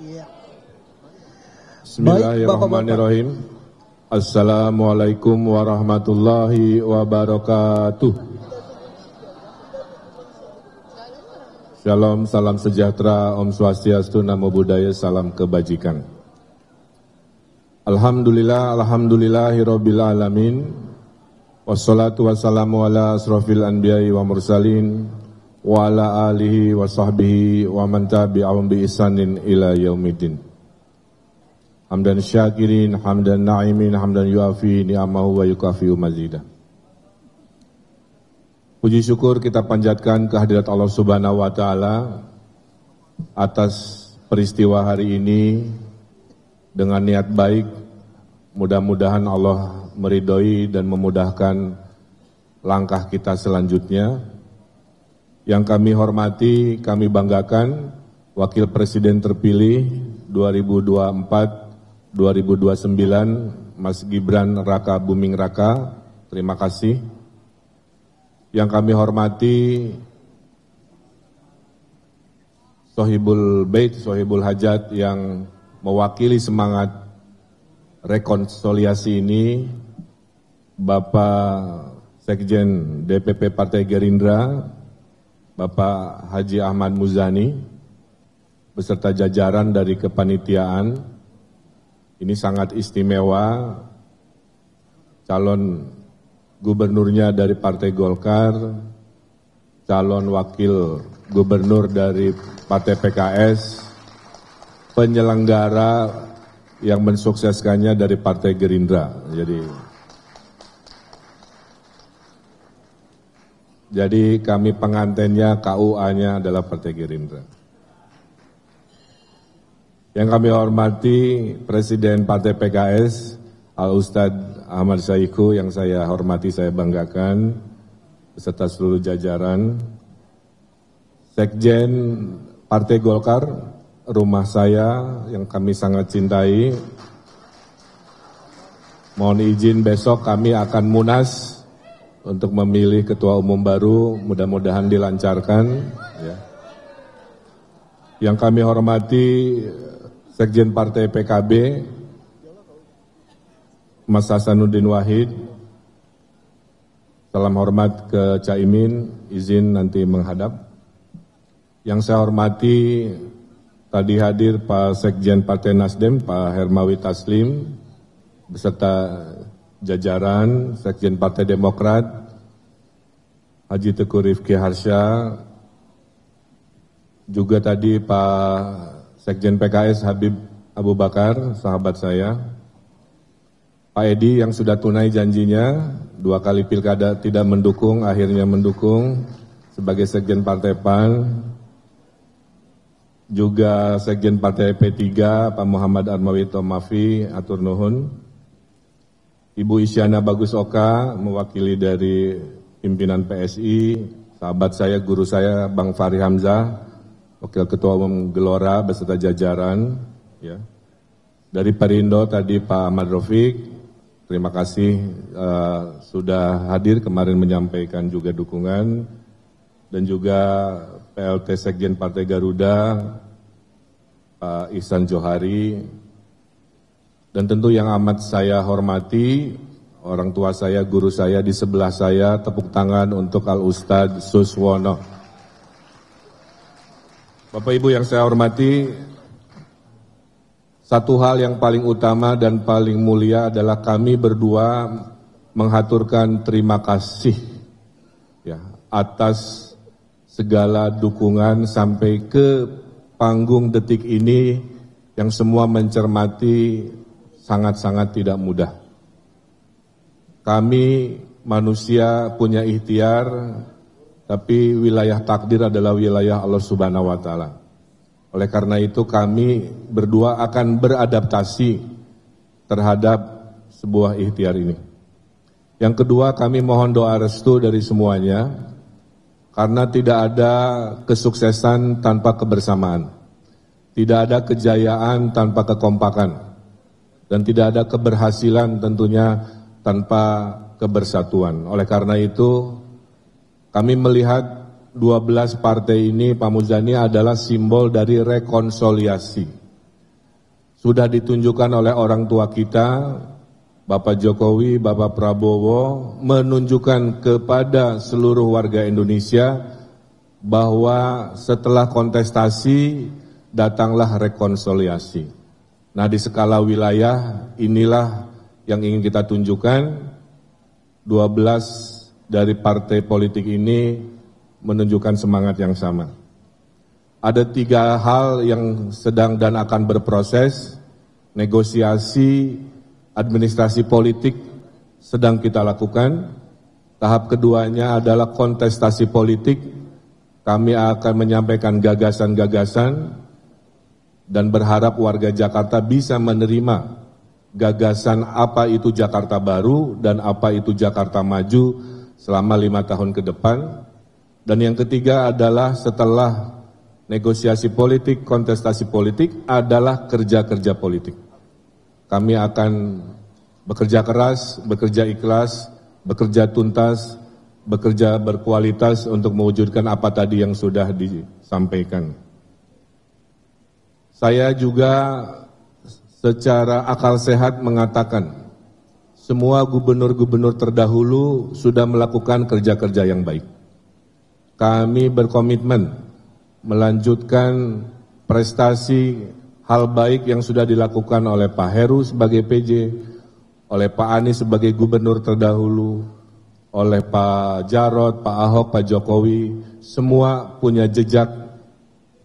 Iya. Bismillahirrahmanirrahim. Assalamualaikum warahmatullahi wabarakatuh. Shalom, salam sejahtera, Om Swastiastu, Namo Buddhaya, salam kebajikan. Alhamdulillah, alhamdulillahirabbil alamin. Wassalatu wassalamu ala asrofil anbiya'i wa mursalin wa ala alihi wa sahbihi wa man tabi'ahum bi isanin ila yaumidin. Hamdan syakirin, hamdan na'imin, hamdan yuafi ni'amahu wa yukafi umazidah Puji syukur kita panjatkan kehadirat Allah Subhanahu wa taala atas peristiwa hari ini dengan niat baik mudah-mudahan Allah meridhoi dan memudahkan langkah kita selanjutnya yang kami hormati, kami banggakan Wakil Presiden terpilih 2024-2029 Mas Gibran Raka Buming Raka. Terima kasih. Yang kami hormati Sohibul Bait, Sohibul Hajat yang mewakili semangat rekonsiliasi ini Bapak Sekjen DPP Partai Gerindra Bapak Haji Ahmad Muzani, beserta jajaran dari kepanitiaan. Ini sangat istimewa, calon gubernurnya dari Partai Golkar, calon wakil gubernur dari Partai PKS, penyelenggara yang mensukseskannya dari Partai Gerindra. Jadi Jadi kami pengantennya KUA-nya adalah Partai Gerindra. Yang kami hormati Presiden Partai PKS Al Ustad Ahmad Saiku yang saya hormati, saya banggakan beserta seluruh jajaran. Sekjen Partai Golkar, rumah saya yang kami sangat cintai. Mohon izin besok kami akan munas untuk memilih ketua umum baru mudah-mudahan dilancarkan. Ya. Yang kami hormati Sekjen Partai PKB, Mas Hasanuddin Wahid, salam hormat ke Caimin, izin nanti menghadap. Yang saya hormati tadi hadir Pak Sekjen Partai Nasdem, Pak Hermawi Taslim, beserta jajaran Sekjen Partai Demokrat, Haji Teguh Rifki Harsya, juga tadi Pak Sekjen PKS Habib Abu Bakar, sahabat saya, Pak Edi yang sudah tunai janjinya, dua kali pilkada tidak mendukung, akhirnya mendukung sebagai Sekjen Partai PAN, juga Sekjen Partai P3 Pak Muhammad Armawito Mafi Atur Nuhun Ibu Isyana Bagus Oka mewakili dari pimpinan PSI, sahabat saya, guru saya Bang Fahri Hamzah, Wakil Ketua Umum Gelora beserta jajaran, ya. Dari Perindo tadi Pak Ahmad Rofik, terima kasih uh, sudah hadir kemarin menyampaikan juga dukungan dan juga PLT Sekjen Partai Garuda Pak Ihsan Johari, dan tentu yang amat saya hormati, orang tua saya, guru saya, di sebelah saya, tepuk tangan untuk Al-Ustadz Suswono. Bapak Ibu yang saya hormati, satu hal yang paling utama dan paling mulia adalah kami berdua menghaturkan terima kasih ya, atas segala dukungan sampai ke panggung detik ini yang semua mencermati sangat-sangat tidak mudah. Kami manusia punya ikhtiar, tapi wilayah takdir adalah wilayah Allah Subhanahu wa Ta'ala. Oleh karena itu kami berdua akan beradaptasi terhadap sebuah ikhtiar ini. Yang kedua kami mohon doa restu dari semuanya karena tidak ada kesuksesan tanpa kebersamaan. Tidak ada kejayaan tanpa kekompakan. Dan tidak ada keberhasilan tentunya tanpa kebersatuan. Oleh karena itu, kami melihat 12 partai ini, Pak Muzani, adalah simbol dari rekonsiliasi. Sudah ditunjukkan oleh orang tua kita, Bapak Jokowi, Bapak Prabowo, menunjukkan kepada seluruh warga Indonesia bahwa setelah kontestasi datanglah rekonsiliasi. Nah di skala wilayah inilah yang ingin kita tunjukkan 12 dari partai politik ini menunjukkan semangat yang sama. Ada tiga hal yang sedang dan akan berproses, negosiasi, administrasi politik sedang kita lakukan. Tahap keduanya adalah kontestasi politik. Kami akan menyampaikan gagasan-gagasan dan berharap warga Jakarta bisa menerima gagasan apa itu Jakarta baru dan apa itu Jakarta maju selama lima tahun ke depan. Dan yang ketiga adalah setelah negosiasi politik, kontestasi politik adalah kerja-kerja politik. Kami akan bekerja keras, bekerja ikhlas, bekerja tuntas, bekerja berkualitas untuk mewujudkan apa tadi yang sudah disampaikan. Saya juga secara akal sehat mengatakan semua gubernur-gubernur terdahulu sudah melakukan kerja-kerja yang baik. Kami berkomitmen melanjutkan prestasi hal baik yang sudah dilakukan oleh Pak Heru sebagai PJ, oleh Pak Anies sebagai gubernur terdahulu, oleh Pak Jarot, Pak Ahok, Pak Jokowi, semua punya jejak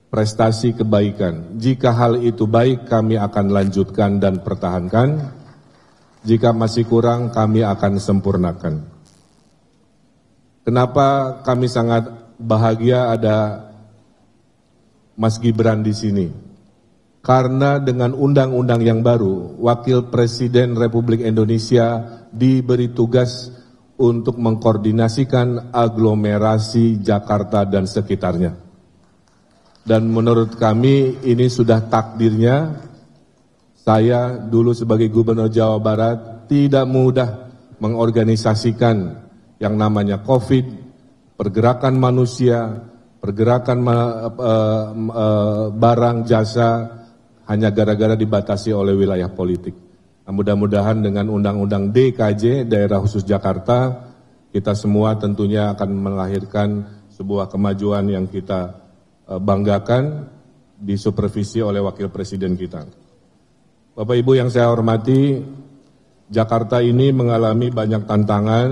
prestasi kebaikan. Jika hal itu baik, kami akan lanjutkan dan pertahankan. Jika masih kurang, kami akan sempurnakan. Kenapa kami sangat bahagia ada Mas Gibran di sini? Karena dengan undang-undang yang baru, Wakil Presiden Republik Indonesia diberi tugas untuk mengkoordinasikan aglomerasi Jakarta dan sekitarnya. Dan menurut kami ini sudah takdirnya. Saya dulu sebagai Gubernur Jawa Barat tidak mudah mengorganisasikan yang namanya COVID, pergerakan manusia, pergerakan ma uh, uh, barang jasa hanya gara-gara dibatasi oleh wilayah politik. Nah, mudah-mudahan dengan undang-undang DKJ daerah khusus Jakarta kita semua tentunya akan melahirkan sebuah kemajuan yang kita Eh, banggakan disupervisi oleh Wakil Presiden kita. Bapak Ibu yang saya hormati, Jakarta ini mengalami banyak tantangan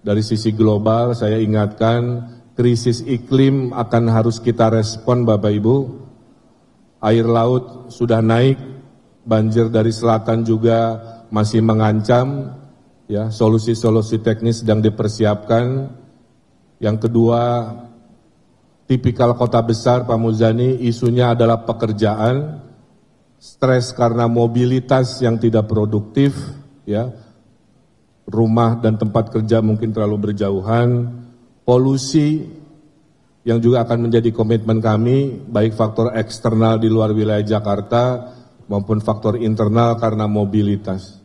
dari sisi global. Saya ingatkan, krisis iklim akan harus kita respon, Bapak Ibu. Air laut sudah naik, banjir dari selatan juga masih mengancam. Ya, solusi-solusi teknis sedang dipersiapkan. Yang kedua, tipikal kota besar Pak Muzani isunya adalah pekerjaan, stres karena mobilitas yang tidak produktif, ya, rumah dan tempat kerja mungkin terlalu berjauhan, polusi yang juga akan menjadi komitmen kami, baik faktor eksternal di luar wilayah Jakarta maupun faktor internal karena mobilitas.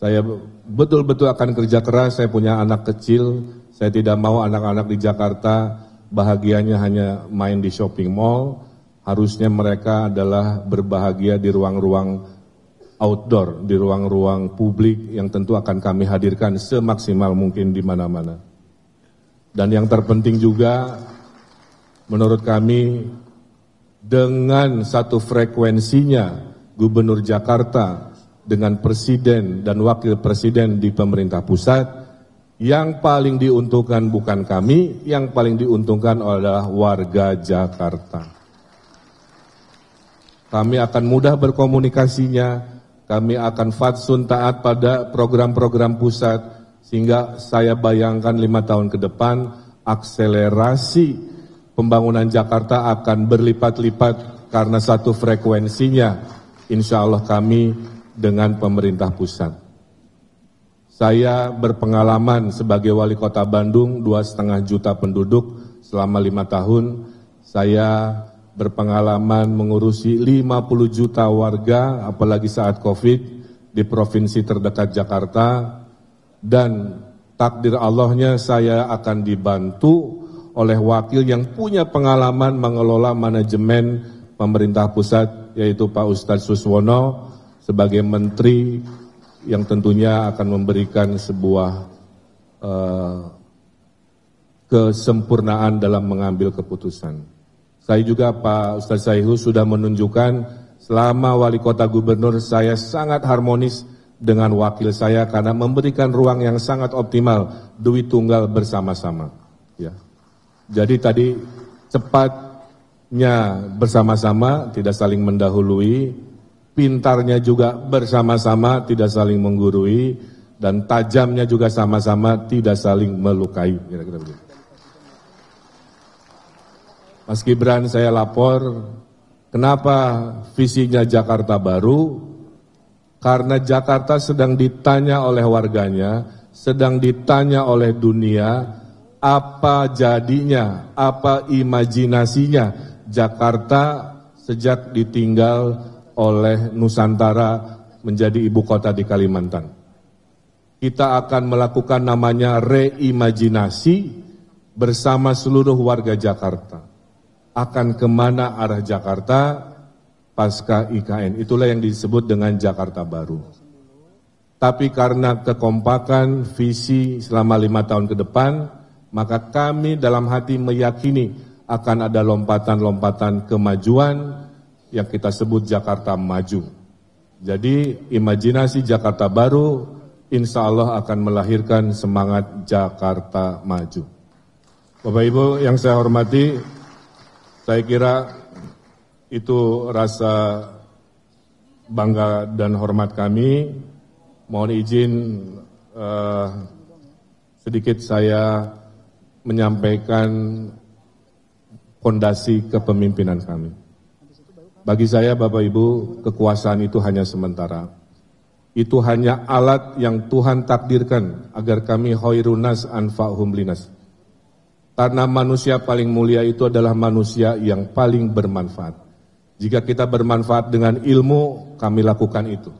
Saya betul-betul akan kerja keras, saya punya anak kecil, saya tidak mau anak-anak di Jakarta bahagianya hanya main di shopping mall, harusnya mereka adalah berbahagia di ruang-ruang outdoor, di ruang-ruang publik yang tentu akan kami hadirkan semaksimal mungkin di mana-mana. Dan yang terpenting juga menurut kami dengan satu frekuensinya Gubernur Jakarta dengan Presiden dan Wakil Presiden di pemerintah pusat yang paling diuntungkan bukan kami, yang paling diuntungkan adalah warga Jakarta. Kami akan mudah berkomunikasinya, kami akan fatsun taat pada program-program pusat, sehingga saya bayangkan lima tahun ke depan akselerasi pembangunan Jakarta akan berlipat-lipat karena satu frekuensinya. Insya Allah kami dengan pemerintah pusat. Saya berpengalaman sebagai wali kota Bandung dua setengah juta penduduk selama lima tahun. Saya berpengalaman mengurusi 50 juta warga, apalagi saat COVID di provinsi terdekat Jakarta. Dan takdir Allahnya saya akan dibantu oleh wakil yang punya pengalaman mengelola manajemen pemerintah pusat, yaitu Pak Ustadz Suswono sebagai Menteri yang tentunya akan memberikan sebuah uh, kesempurnaan dalam mengambil keputusan. Saya juga Pak Ustaz Saihu sudah menunjukkan selama wali kota gubernur saya sangat harmonis dengan wakil saya karena memberikan ruang yang sangat optimal duit tunggal bersama-sama ya jadi tadi cepatnya bersama-sama tidak saling mendahului pintarnya juga bersama-sama tidak saling menggurui dan tajamnya juga sama-sama tidak saling melukai kira-kira begitu. Mas Gibran saya lapor kenapa visinya Jakarta baru karena Jakarta sedang ditanya oleh warganya, sedang ditanya oleh dunia apa jadinya, apa imajinasinya Jakarta sejak ditinggal oleh Nusantara menjadi ibu kota di Kalimantan. Kita akan melakukan namanya reimajinasi bersama seluruh warga Jakarta. Akan kemana arah Jakarta pasca IKN. Itulah yang disebut dengan Jakarta Baru. Tapi karena kekompakan visi selama lima tahun ke depan, maka kami dalam hati meyakini akan ada lompatan-lompatan kemajuan, yang kita sebut Jakarta Maju. Jadi imajinasi Jakarta Baru insya Allah akan melahirkan semangat Jakarta Maju. Bapak Ibu yang saya hormati, saya kira itu rasa bangga dan hormat kami. Mohon izin eh, sedikit saya menyampaikan fondasi kepemimpinan kami. Bagi saya Bapak Ibu, kekuasaan itu hanya sementara. Itu hanya alat yang Tuhan takdirkan agar kami hoirunas anfa'hum linas. Karena manusia paling mulia itu adalah manusia yang paling bermanfaat. Jika kita bermanfaat dengan ilmu, kami lakukan itu.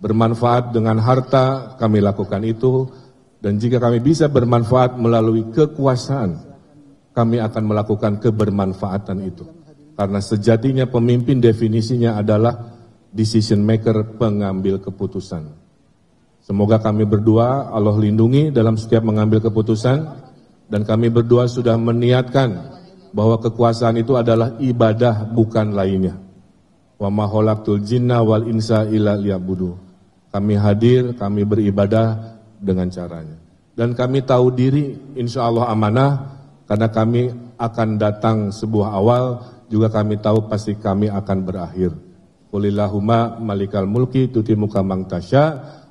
Bermanfaat dengan harta, kami lakukan itu. Dan jika kami bisa bermanfaat melalui kekuasaan, kami akan melakukan kebermanfaatan itu. Karena sejatinya pemimpin definisinya adalah decision maker pengambil keputusan. Semoga kami berdua Allah lindungi dalam setiap mengambil keputusan dan kami berdua sudah meniatkan bahwa kekuasaan itu adalah ibadah bukan lainnya. Wa ma jinna wal insa illa liya'budu. Kami hadir, kami beribadah dengan caranya. Dan kami tahu diri insya Allah amanah karena kami akan datang sebuah awal juga kami tahu pasti kami akan berakhir. Kulillahumma malikal mulki tuti mukamang tasya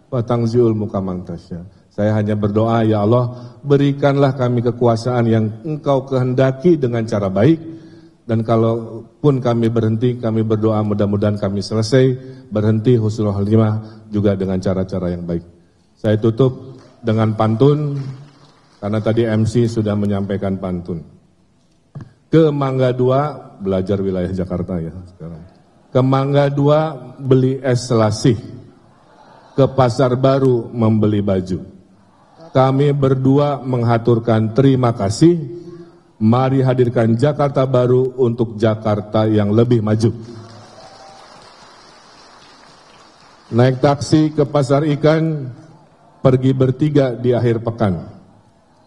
wa tangziul mukamang tasya. Saya hanya berdoa, ya Allah, berikanlah kami kekuasaan yang engkau kehendaki dengan cara baik. Dan kalaupun kami berhenti, kami berdoa mudah-mudahan kami selesai, berhenti husnul khatimah juga dengan cara-cara yang baik. Saya tutup dengan pantun, karena tadi MC sudah menyampaikan pantun. Ke Mangga 2 belajar wilayah Jakarta ya sekarang. Ke Mangga 2 beli es selasih. Ke Pasar Baru membeli baju. Kami berdua menghaturkan terima kasih. Mari hadirkan Jakarta baru untuk Jakarta yang lebih maju. Naik taksi ke pasar ikan, pergi bertiga di akhir pekan.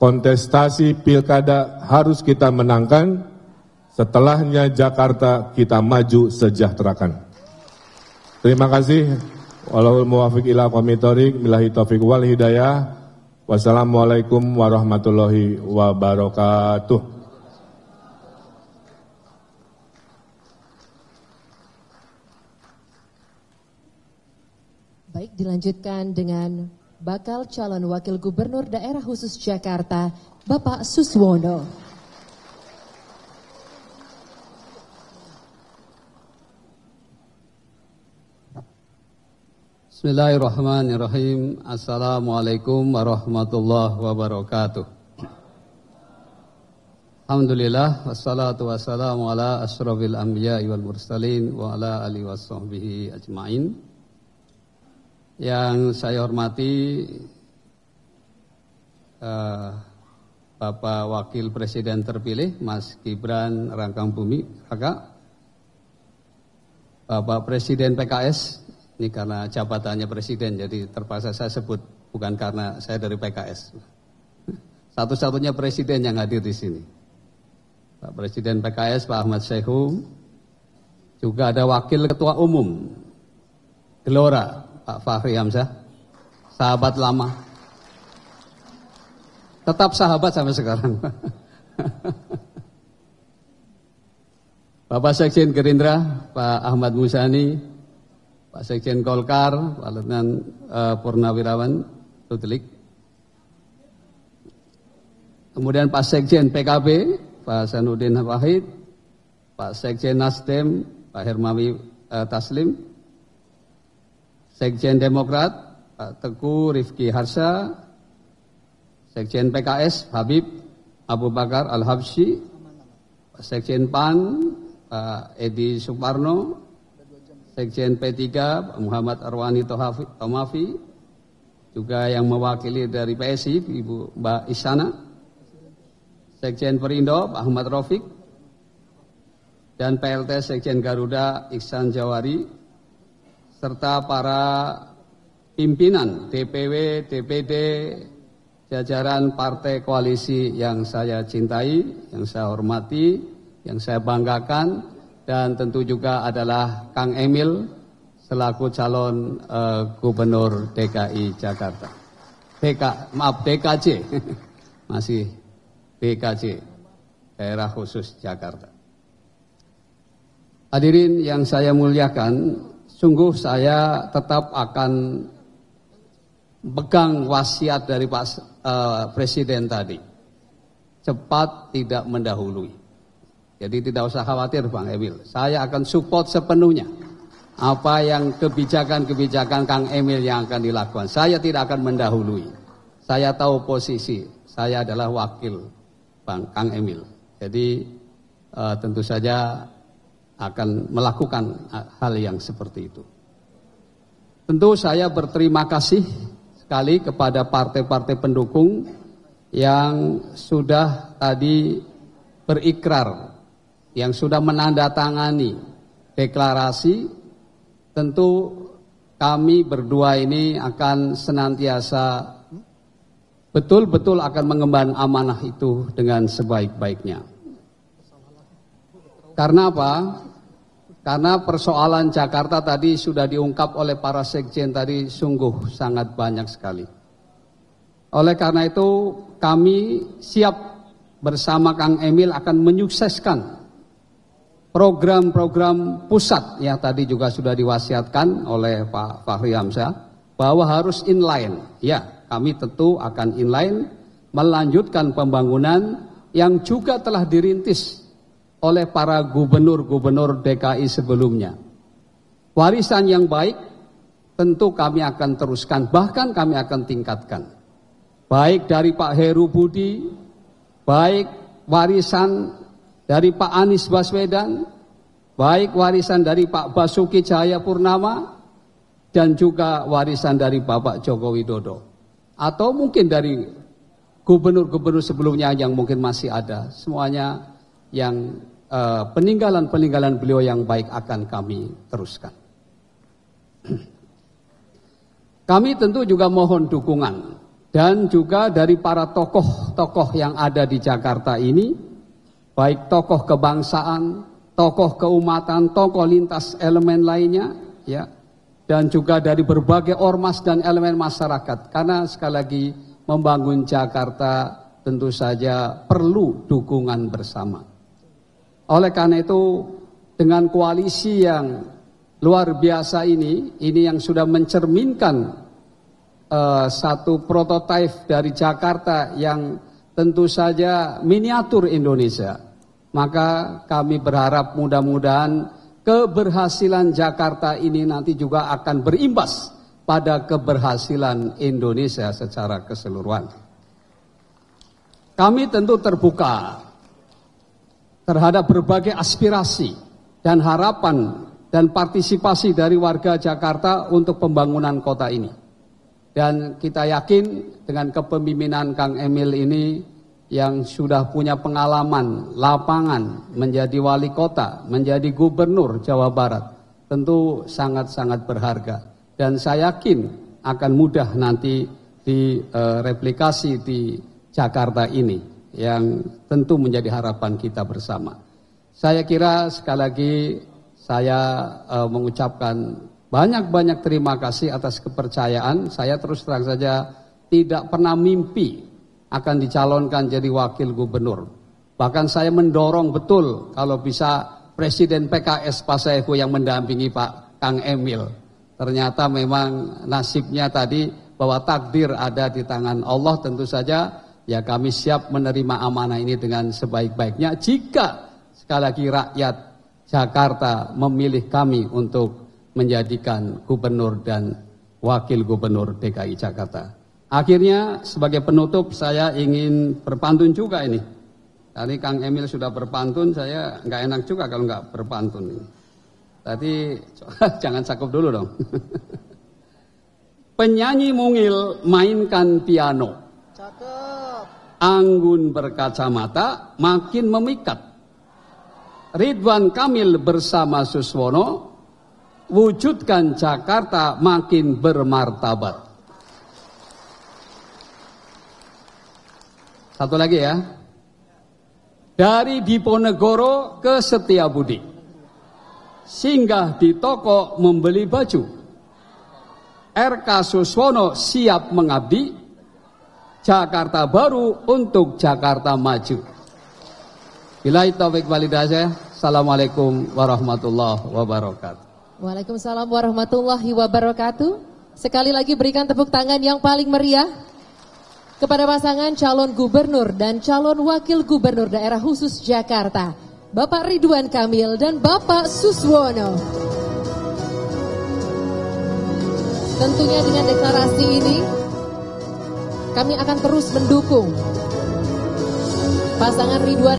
Kontestasi pilkada harus kita menangkan Setelahnya Jakarta kita maju sejahterakan. Terima kasih. Walau muwafiq ila komitorik, milahi taufiq wal hidayah. Wassalamualaikum warahmatullahi wabarakatuh. Baik, dilanjutkan dengan bakal calon wakil gubernur daerah khusus Jakarta, Bapak Suswono. Bismillahirrahmanirrahim. Assalamualaikum warahmatullahi wabarakatuh. Alhamdulillah wassalatu wassalamu ala asyrafil anbiya wal mursalin wa ala alihi washabbihi ajmain. Yang saya hormati uh, Bapak Wakil Presiden terpilih Mas Gibran Rangkang Bumi, Kakak. Bapak Presiden PKS ini karena jabatannya presiden, jadi terpaksa saya sebut, bukan karena saya dari PKS. Satu-satunya presiden yang hadir di sini. Pak Presiden PKS, Pak Ahmad Syekhu juga ada Wakil Ketua Umum, Gelora, Pak Fahri Hamzah, sahabat lama. Tetap sahabat sampai sekarang. Bapak Sekjen Gerindra, Pak Ahmad Musani, Pak Sekjen Golkar, Pak Letnan uh, Purnawirawan Tutelik. Kemudian Pak Sekjen PKB, Pak Sanudin Wahid, Pak Sekjen Nasdem, Pak Hermawi uh, Taslim, Sekjen Demokrat, Pak Teguh Rifki Harsha, Sekjen PKS Habib Abu Bakar Al-Habsyi, Pak Sekjen PAN Pak Edi Suparno, Sekjen P3 Muhammad Arwani Tomafi, juga yang mewakili dari PSI Ibu Mbak Isana, Sekjen Perindo Pak Ahmad Rofik, dan PLT Sekjen Garuda Iksan Jawari, serta para pimpinan DPW, DPD, jajaran partai koalisi yang saya cintai, yang saya hormati, yang saya banggakan, dan tentu juga adalah Kang Emil selaku calon uh, gubernur DKI Jakarta. PK, maaf DKJ, masih DKJ, daerah khusus Jakarta. Hadirin yang saya muliakan, sungguh saya tetap akan pegang wasiat dari Pak uh, Presiden tadi. Cepat tidak mendahului. Jadi tidak usah khawatir Bang Emil, saya akan support sepenuhnya apa yang kebijakan-kebijakan Kang Emil yang akan dilakukan. Saya tidak akan mendahului. Saya tahu posisi, saya adalah wakil Bang Kang Emil. Jadi uh, tentu saja akan melakukan hal yang seperti itu. Tentu saya berterima kasih sekali kepada partai-partai pendukung yang sudah tadi berikrar yang sudah menandatangani deklarasi, tentu kami berdua ini akan senantiasa betul-betul akan mengemban amanah itu dengan sebaik-baiknya. Karena apa? Karena persoalan Jakarta tadi sudah diungkap oleh para sekjen tadi sungguh sangat banyak sekali. Oleh karena itu kami siap bersama Kang Emil akan menyukseskan program-program pusat yang tadi juga sudah diwasiatkan oleh Pak Fahri Hamzah bahwa harus inline. Ya, kami tentu akan inline melanjutkan pembangunan yang juga telah dirintis oleh para gubernur-gubernur DKI sebelumnya. Warisan yang baik tentu kami akan teruskan, bahkan kami akan tingkatkan. Baik dari Pak Heru Budi, baik warisan dari Pak Anies Baswedan, baik warisan dari Pak Basuki Cahaya Purnama, dan juga warisan dari Bapak Joko Widodo. Atau mungkin dari gubernur-gubernur sebelumnya yang mungkin masih ada. Semuanya yang eh, peninggalan-peninggalan eh, beliau yang baik akan kami teruskan. Kami tentu juga mohon dukungan dan juga dari para tokoh-tokoh yang ada di Jakarta ini baik tokoh kebangsaan, tokoh keumatan, tokoh lintas elemen lainnya, ya, dan juga dari berbagai ormas dan elemen masyarakat. Karena sekali lagi membangun Jakarta tentu saja perlu dukungan bersama. Oleh karena itu, dengan koalisi yang luar biasa ini, ini yang sudah mencerminkan uh, satu prototipe dari Jakarta yang tentu saja miniatur Indonesia maka kami berharap mudah-mudahan keberhasilan Jakarta ini nanti juga akan berimbas pada keberhasilan Indonesia secara keseluruhan. Kami tentu terbuka terhadap berbagai aspirasi dan harapan dan partisipasi dari warga Jakarta untuk pembangunan kota ini. Dan kita yakin dengan kepemimpinan Kang Emil ini yang sudah punya pengalaman lapangan menjadi wali kota, menjadi gubernur Jawa Barat tentu sangat-sangat berharga dan saya yakin akan mudah nanti direplikasi e, di Jakarta ini yang tentu menjadi harapan kita bersama. Saya kira sekali lagi saya e, mengucapkan banyak-banyak terima kasih atas kepercayaan. Saya terus terang saja tidak pernah mimpi akan dicalonkan jadi wakil gubernur. Bahkan saya mendorong betul kalau bisa Presiden PKS Pak Saiku yang mendampingi Pak Kang Emil. Ternyata memang nasibnya tadi bahwa takdir ada di tangan Allah tentu saja ya kami siap menerima amanah ini dengan sebaik-baiknya jika sekali lagi rakyat Jakarta memilih kami untuk menjadikan gubernur dan wakil gubernur DKI Jakarta. Akhirnya sebagai penutup saya ingin berpantun juga ini. Tadi Kang Emil sudah berpantun, saya nggak enak juga kalau nggak berpantun ini. Tadi jangan cakup dulu dong. Penyanyi mungil mainkan piano. Cakep. Anggun berkacamata makin memikat. Ridwan Kamil bersama Suswono wujudkan Jakarta makin bermartabat. Satu lagi ya. Dari Diponegoro ke Setiabudi. Singgah di toko membeli baju. RK Suswono siap mengabdi. Jakarta Baru untuk Jakarta Maju. Bila taufik validasi. Assalamualaikum warahmatullahi wabarakatuh. Waalaikumsalam warahmatullahi wabarakatuh. Sekali lagi berikan tepuk tangan yang paling meriah kepada pasangan calon gubernur dan calon wakil gubernur daerah khusus Jakarta, Bapak Ridwan Kamil dan Bapak Suswono. Tentunya dengan deklarasi ini, kami akan terus mendukung pasangan Ridwan